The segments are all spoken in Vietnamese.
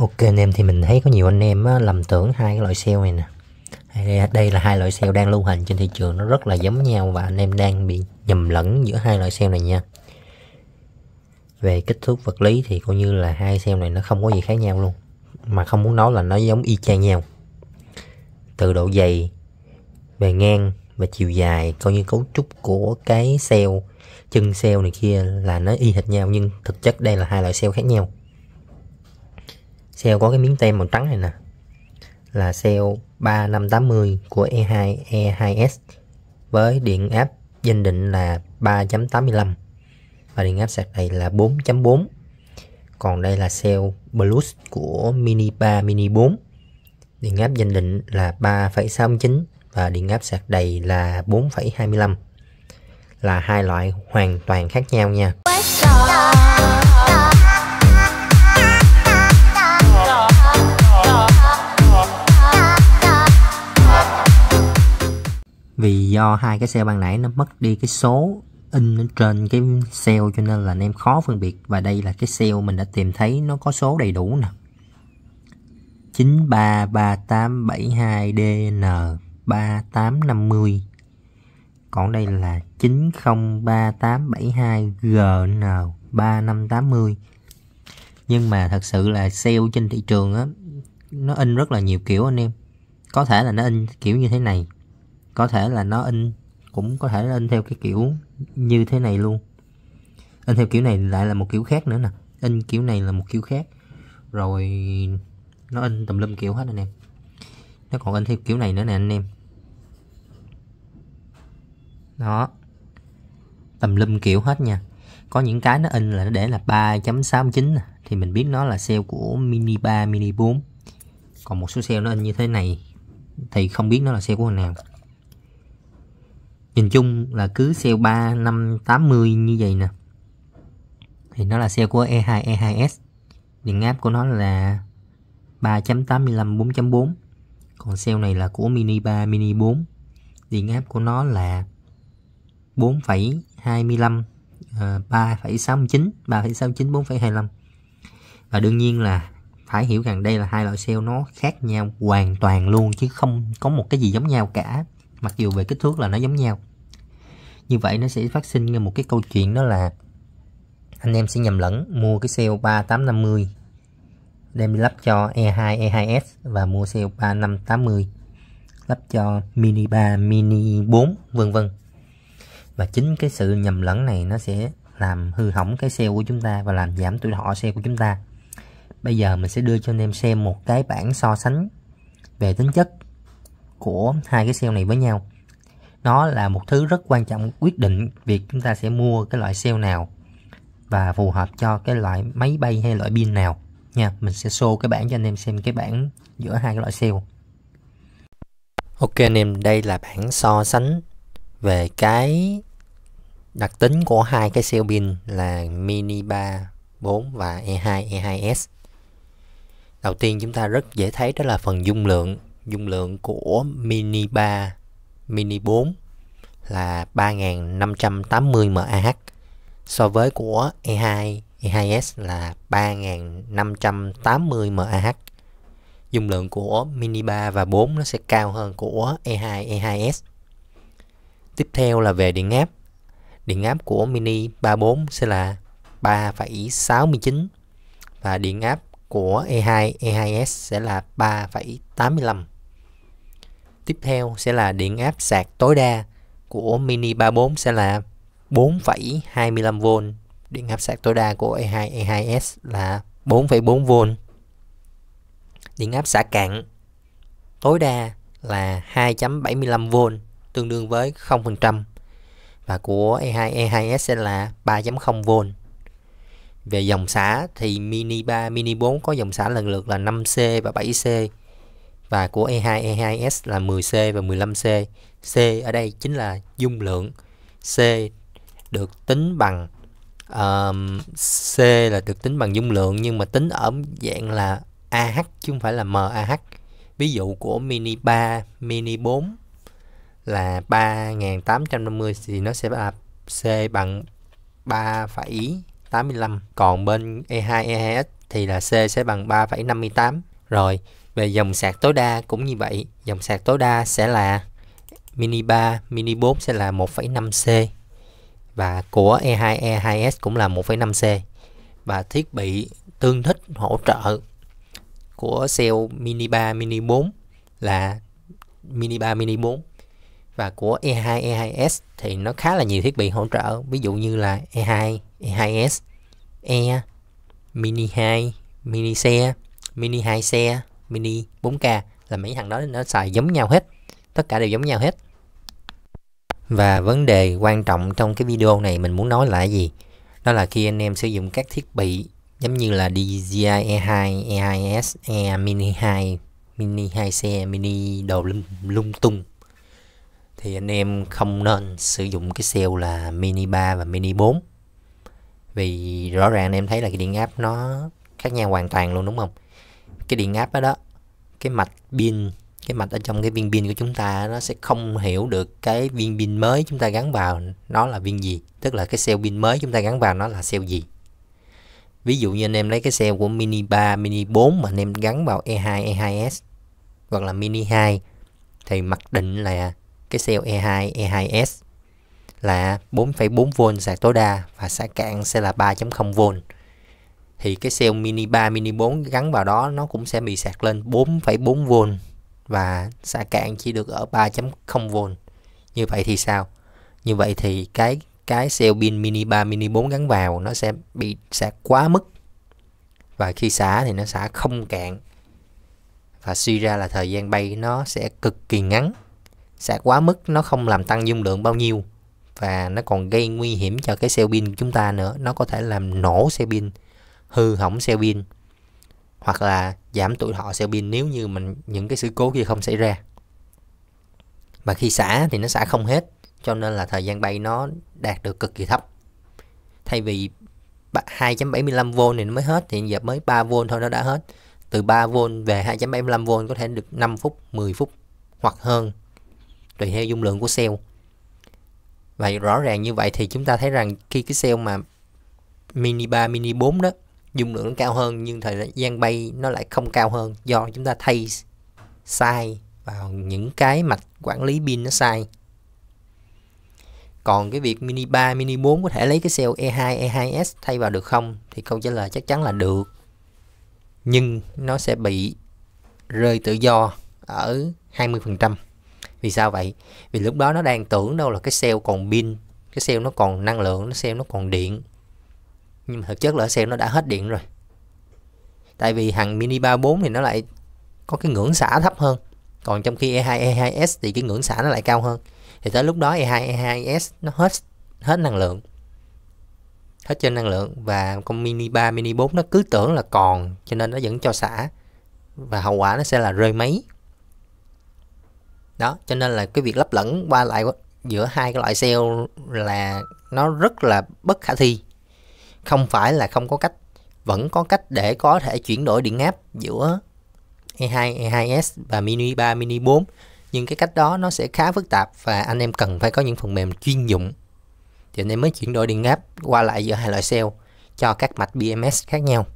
ok anh em thì mình thấy có nhiều anh em á, lầm tưởng hai cái loại SEO này nè đây là hai loại SEO đang lưu hành trên thị trường nó rất là giống nhau và anh em đang bị nhầm lẫn giữa hai loại SEO này nha về kích thước vật lý thì coi như là hai SEO này nó không có gì khác nhau luôn mà không muốn nói là nó giống y chang nhau từ độ dày về ngang và chiều dài coi như cấu trúc của cái SEO chân SEO này kia là nó y hệt nhau nhưng thực chất đây là hai loại SEO khác nhau Sale có cái miếng tem màu trắng này nè Là sale 3580 của E2 E2S Với điện áp danh định là 3.85 Và điện áp sạc đầy là 4.4 Còn đây là sale Plus của Mini 3 Mini 4 Điện áp danh định là 3.69 và điện áp sạc đầy là 4.25. là hai loại hoàn toàn khác nhau nha. vì do hai cái cell ban nãy nó mất đi cái số in trên cái cell cho nên là anh em khó phân biệt và đây là cái cell mình đã tìm thấy nó có số đầy đủ nè 933872DN3850 còn đây là 903872GN3580 nhưng mà thật sự là sale trên thị trường á nó in rất là nhiều kiểu anh em có thể là nó in kiểu như thế này có thể là nó in cũng có thể là in theo cái kiểu như thế này luôn in theo kiểu này lại là một kiểu khác nữa nè in kiểu này là một kiểu khác rồi nó in tùm lum kiểu hết anh em nó còn in theo kiểu này nữa nè anh em đó tùm lum kiểu hết nha có những cái nó in là nó để là 3.69 thì mình biết nó là sale của mini 3 mini 4 còn một số sale nó in như thế này thì không biết nó là sale của thằng nào nhìn chung là cứ xe 3 năm 80 như vậy nè thì nó là xe của E2 E2S điện áp của nó là 3.85 4.4 còn xe này là của Mini 3 Mini 4 điện áp của nó là 4,25 3,69 3,69 4,25 và đương nhiên là phải hiểu rằng đây là hai loại xe nó khác nhau hoàn toàn luôn chứ không có một cái gì giống nhau cả mặc dù về kích thước là nó giống nhau như vậy nó sẽ phát sinh ra một cái câu chuyện đó là anh em sẽ nhầm lẫn mua cái CO 3850 đem lắp cho E2 E2S và mua CO 3580 lắp cho Mini 3 Mini 4 vân vân và chính cái sự nhầm lẫn này nó sẽ làm hư hỏng cái xe của chúng ta và làm giảm tuổi thọ xe của chúng ta bây giờ mình sẽ đưa cho anh em xem một cái bảng so sánh về tính chất của hai cái xe này với nhau nó là một thứ rất quan trọng quyết định việc chúng ta sẽ mua cái loại cell nào và phù hợp cho cái loại máy bay hay loại pin nào nha mình sẽ show cái bảng cho anh em xem cái bảng giữa hai cái loại cell ok anh em đây là bảng so sánh về cái đặc tính của hai cái cell pin là mini 3 4 và E2 E2S đầu tiên chúng ta rất dễ thấy đó là phần dung lượng dung lượng của mini 3 Mini 4 là 3580 mAh so với của E2 E2S là 3580 mAh. Dung lượng của Mini 3 và 4 nó sẽ cao hơn của E2 E2S. Tiếp theo là về điện áp. Điện áp của Mini 34 sẽ là 3,69 và điện áp của E2 E2S sẽ là 3,85 tiếp theo sẽ là điện áp sạc tối đa của Mini 34 sẽ là 4,25V. Điện áp sạc tối đa của E2 E2S là 4,4V. Điện áp xả cạn tối đa là 2.75V tương đương với 0% và của E2 E2S sẽ là 3.0V. Về dòng xả thì Mini 3, Mini 4 có dòng xả lần lượt là 5C và 7C và của E2, E2S là 10C và 15C. C ở đây chính là dung lượng. C được tính bằng uh, C là được tính bằng dung lượng nhưng mà tính ở dạng là AH chứ không phải là MAH. Ví dụ của mini 3, mini 4 là 3850 thì nó sẽ là C bằng 3,85 còn bên E2 E2S thì là C sẽ bằng 3,58 rồi về dòng sạc tối đa cũng như vậy, dòng sạc tối đa sẽ là Mini 3, Mini 4 sẽ là 1,5C và của E2, E2S cũng là 1,5C và thiết bị tương thích hỗ trợ của cell Mini 3, Mini 4 là Mini 3, Mini 4 và của E2, E2S thì nó khá là nhiều thiết bị hỗ trợ ví dụ như là E2, E2S, E, Mini 2, Mini xe, Mini 2 xe mini 4K là mấy thằng đó nó xài giống nhau hết tất cả đều giống nhau hết và vấn đề quan trọng trong cái video này mình muốn nói là gì đó là khi anh em sử dụng các thiết bị giống như là DJI E2, E2s, E, e, e Mini 2, Mini 2C, Mini đồ lung, lung tung thì anh em không nên sử dụng cái cell là Mini 3 và Mini 4 vì rõ ràng anh em thấy là cái điện áp nó khác nhau hoàn toàn luôn đúng không cái điện áp đó đó cái mạch pin cái mạch ở trong cái viên pin của chúng ta nó sẽ không hiểu được cái viên pin mới chúng ta gắn vào nó là viên gì tức là cái cell pin mới chúng ta gắn vào nó là cell gì ví dụ như anh em lấy cái cell của mini 3 mini 4 mà anh em gắn vào E2 E2s hoặc là mini 2 thì mặc định là cái cell E2 E2s là 4,4V sạc tối đa và sạc cạn sẽ là 3.0V thì cái cell mini 3 mini 4 gắn vào đó nó cũng sẽ bị sạc lên 4,4V và xả cạn chỉ được ở 3.0V như vậy thì sao như vậy thì cái cái cell pin mini 3 mini 4 gắn vào nó sẽ bị sạc quá mức và khi xả thì nó xả không cạn và suy ra là thời gian bay nó sẽ cực kỳ ngắn sạc quá mức nó không làm tăng dung lượng bao nhiêu và nó còn gây nguy hiểm cho cái cell pin chúng ta nữa nó có thể làm nổ xe pin hư hỏng xe pin hoặc là giảm tuổi thọ xe pin nếu như mình những cái sự cố kia không xảy ra và khi xả thì nó xả không hết cho nên là thời gian bay nó đạt được cực kỳ thấp thay vì 2.75V này nó mới hết thì giờ mới 3V thôi nó đã hết từ 3V về 2.75V có thể được 5 phút 10 phút hoặc hơn tùy theo dung lượng của cell Vậy rõ ràng như vậy thì chúng ta thấy rằng khi cái cell mà mini 3, mini 4 đó dung lượng nó cao hơn nhưng thời gian bay nó lại không cao hơn do chúng ta thay sai vào những cái mạch quản lý pin nó sai còn cái việc mini 3, mini 4 có thể lấy cái cell E2, E2S thay vào được không? Thì câu trả lời chắc chắn là được. Nhưng nó sẽ bị rơi tự do ở 20%. Vì sao vậy? Vì lúc đó nó đang tưởng đâu là cái cell còn pin, cái cell nó còn năng lượng, cái cell nó còn điện nhưng mà thực chất là xe nó đã hết điện rồi tại vì hàng mini 34 thì nó lại có cái ngưỡng xả thấp hơn còn trong khi E2 E2S thì cái ngưỡng xả nó lại cao hơn thì tới lúc đó E2 E2S nó hết hết năng lượng hết trên năng lượng và con mini 3 mini 4 nó cứ tưởng là còn cho nên nó vẫn cho xả và hậu quả nó sẽ là rơi máy đó cho nên là cái việc lấp lẫn qua lại giữa hai cái loại xe là nó rất là bất khả thi không phải là không có cách vẫn có cách để có thể chuyển đổi điện áp giữa E2, E2S và Mini 3, Mini 4 nhưng cái cách đó nó sẽ khá phức tạp và anh em cần phải có những phần mềm chuyên dụng thì anh em mới chuyển đổi điện áp qua lại giữa hai loại cell cho các mạch BMS khác nhau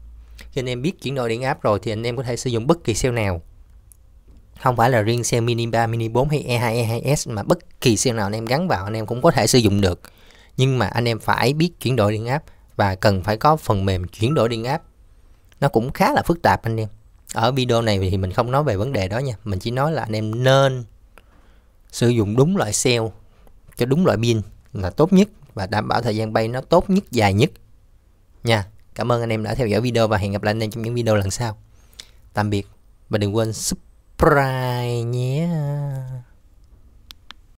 khi anh em biết chuyển đổi điện áp rồi thì anh em có thể sử dụng bất kỳ cell nào không phải là riêng cell mini 3, mini 4 hay E2, E2S mà bất kỳ cell nào anh em gắn vào anh em cũng có thể sử dụng được nhưng mà anh em phải biết chuyển đổi điện áp và cần phải có phần mềm chuyển đổi điện áp nó cũng khá là phức tạp anh em ở video này thì mình không nói về vấn đề đó nha mình chỉ nói là anh em nên sử dụng đúng loại cell cho đúng loại pin là tốt nhất và đảm bảo thời gian bay nó tốt nhất dài nhất nha cảm ơn anh em đã theo dõi video và hẹn gặp lại anh em trong những video lần sau tạm biệt và đừng quên subscribe nhé